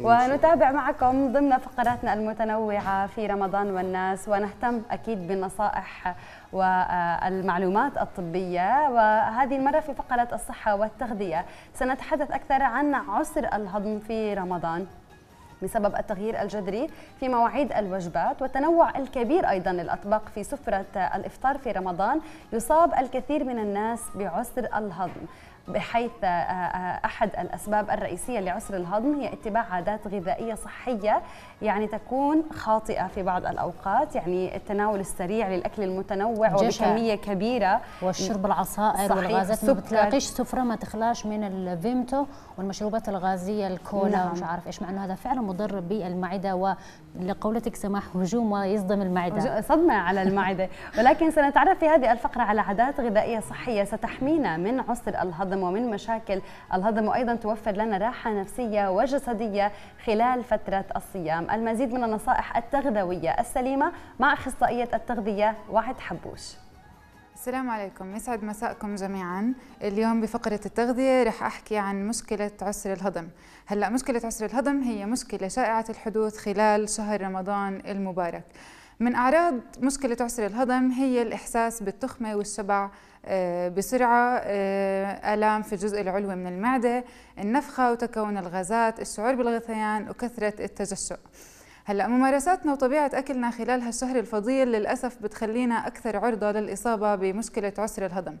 ونتابع معكم ضمن فقراتنا المتنوعة في رمضان والناس ونهتم أكيد بالنصائح والمعلومات الطبية وهذه المرة في فقرة الصحة والتغذية سنتحدث أكثر عن عسر الهضم في رمضان بسبب التغيير الجذري في مواعيد الوجبات والتنوع الكبير ايضا للاطباق في سفره الافطار في رمضان يصاب الكثير من الناس بعسر الهضم بحيث آه، آه، أحد الأسباب الرئيسية لعسر الهضم هي اتباع عادات غذائية صحية يعني تكون خاطئة في بعض الأوقات يعني التناول السريع للأكل المتنوع وبكمية كبيرة والشرب العصائر والغازات ما بتلاقيش سفرة ما تخلاش من الفيمتو والمشروبات الغازية الكولا نعم. ومش عارف إيش مع أنه هذا فعلا مضر بالمعدة ولقولتك سماح هجوم ويصدم المعدة صدمة على المعدة ولكن سنتعرف في هذه الفقرة على عادات غذائية صحية ستحمينا من عسر الهضم الهضم ومن مشاكل الهضم وأيضا توفر لنا راحة نفسية وجسدية خلال فترة الصيام المزيد من النصائح التغذوية السليمة مع أخصائية التغذية وعد حبوش السلام عليكم يسعد مساءكم جميعا اليوم بفقرة التغذية رح أحكي عن مشكلة عسر الهضم هلأ مشكلة عسر الهضم هي مشكلة شائعة الحدوث خلال شهر رمضان المبارك من أعراض مشكلة عسر الهضم هي الإحساس بالتخمة والشبع آه، بسرعة آه، آلام في الجزء العلوي من المعدة النفخة وتكون الغازات الشعور بالغثيان وكثرة التجشؤ هلا ممارساتنا وطبيعه اكلنا خلال هالشهر الفضيل للاسف بتخلينا اكثر عرضه للاصابه بمشكله عسر الهضم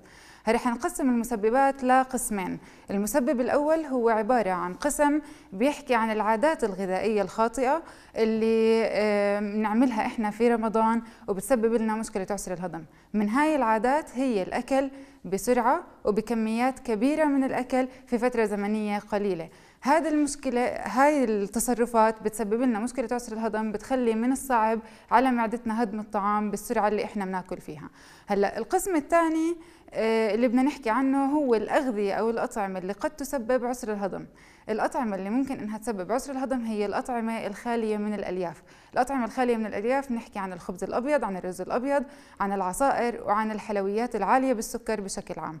رح نقسم المسببات لقسمين المسبب الأول هو عبارة عن قسم بيحكي عن العادات الغذائية الخاطئة اللي بنعملها إحنا في رمضان وبتسبب لنا مشكلة عسر الهضم من هاي العادات هي الأكل بسرعة وبكميات كبيرة من الأكل في فترة زمنية قليلة هذه المشكله هاي التصرفات بتسبب لنا مشكله عسر الهضم بتخلي من الصعب على معدتنا هضم الطعام بالسرعه اللي احنا بناكل فيها هلا القسم الثاني آه، اللي بدنا نحكي عنه هو الأغذية أو الأطعمة اللي قد تسبب عسر الهضم الأطعمة اللي ممكن أنها تسبب عسر الهضم هي الأطعمة الخالية من الألياف الأطعمة الخالية من الألياف نحكي عن الخبز الأبيض عن الرز الأبيض عن العصائر وعن الحلويات العالية بالسكر بشكل عام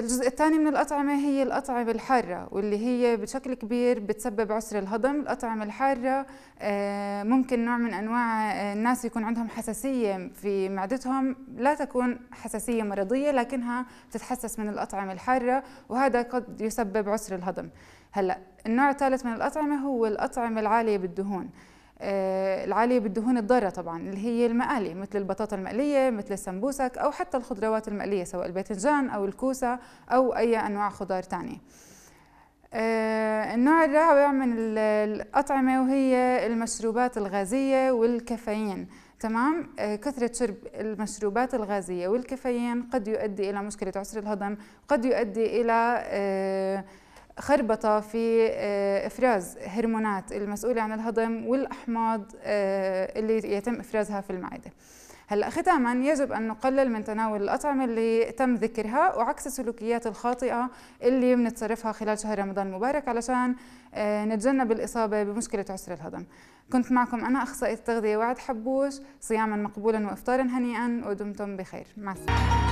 الجزء الثاني من الأطعمة هي الأطعمة الحارة واللي هي بشكل كبير بتسبب عسر الهضم الأطعمة الحارة آه، ممكن نوع من أنواع آه، الناس يكون عندهم حساسية في معدتهم لا تكون حساسية مرضية لكنها تتحسس من الأطعمة الحارة وهذا قد يسبب عسر الهضم هلأ النوع الثالث من الأطعمة هو الأطعمة العالية بالدهون آه، العالية بالدهون الضارة طبعا اللي هي المقالي مثل البطاطا المقلية مثل السمبوسك أو حتى الخضروات المقلية سواء الباذنجان أو الكوسة أو أي أنواع خضار تانية آه، النوع الرابع من الأطعمة وهي المشروبات الغازية والكافيين تمام آه، كثرة شرب المشروبات الغازية والكافيين قد يؤدي إلى مشكلة عسر الهضم قد يؤدي إلى خربطة في آه، إفراز هرمونات المسؤولة عن الهضم والأحماض آه، اللي يتم إفرازها في المعدة هلا ختاما يجب ان نقلل من تناول الاطعمه اللي تم ذكرها وعكس السلوكيات الخاطئه اللي بنتصرفها خلال شهر رمضان المبارك علشان آه، نتجنب الاصابه بمشكله عسر الهضم كنت معكم انا اخصائيه التغذيه وعد حبوش صياما مقبولا وافطارا هنيئا ودمتم بخير مع السلامه